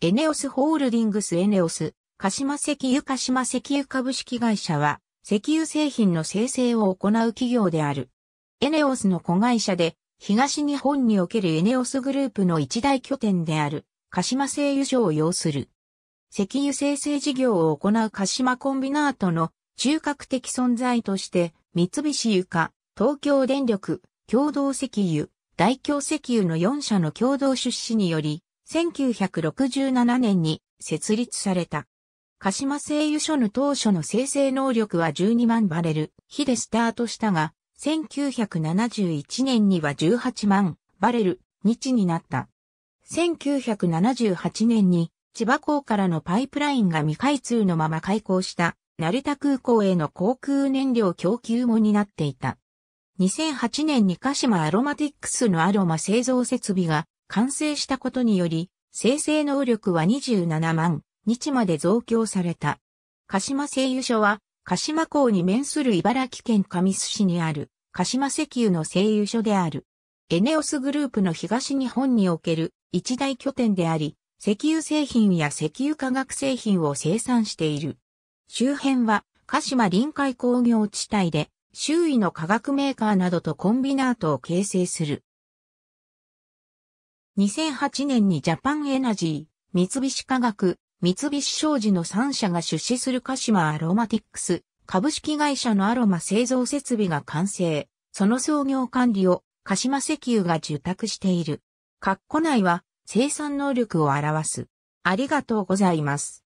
エネオスホールディングスエネオス、鹿島石油鹿島石油株式会社は、石油製品の生成を行う企業である。エネオスの子会社で、東日本におけるエネオスグループの一大拠点である、鹿島製油所を要する。石油生成事業を行う鹿島コンビナートの中核的存在として、三菱油化、東京電力、共同石油、大京石油の4社の共同出資により、1967年に設立された。鹿島製油所の当初の生成能力は12万バレル、日でスタートしたが、1971年には18万バレル、日になった。1978年に千葉港からのパイプラインが未開通のまま開港した成田空港への航空燃料供給も担っていた。2008年に鹿島アロマティックスのアロマ製造設備が完成したことにより、生成能力は27万日まで増強された。鹿島製油所は、鹿島港に面する茨城県神栖市にある、鹿島石油の製油所である。エネオスグループの東日本における一大拠点であり、石油製品や石油化学製品を生産している。周辺は、鹿島臨海工業地帯で、周囲の化学メーカーなどとコンビナートを形成する。2008年にジャパンエナジー、三菱化学、三菱商事の3社が出資する鹿島アロマティックス、株式会社のアロマ製造設備が完成。その創業管理を鹿島石油が受託している。括弧内は生産能力を表す。ありがとうございます。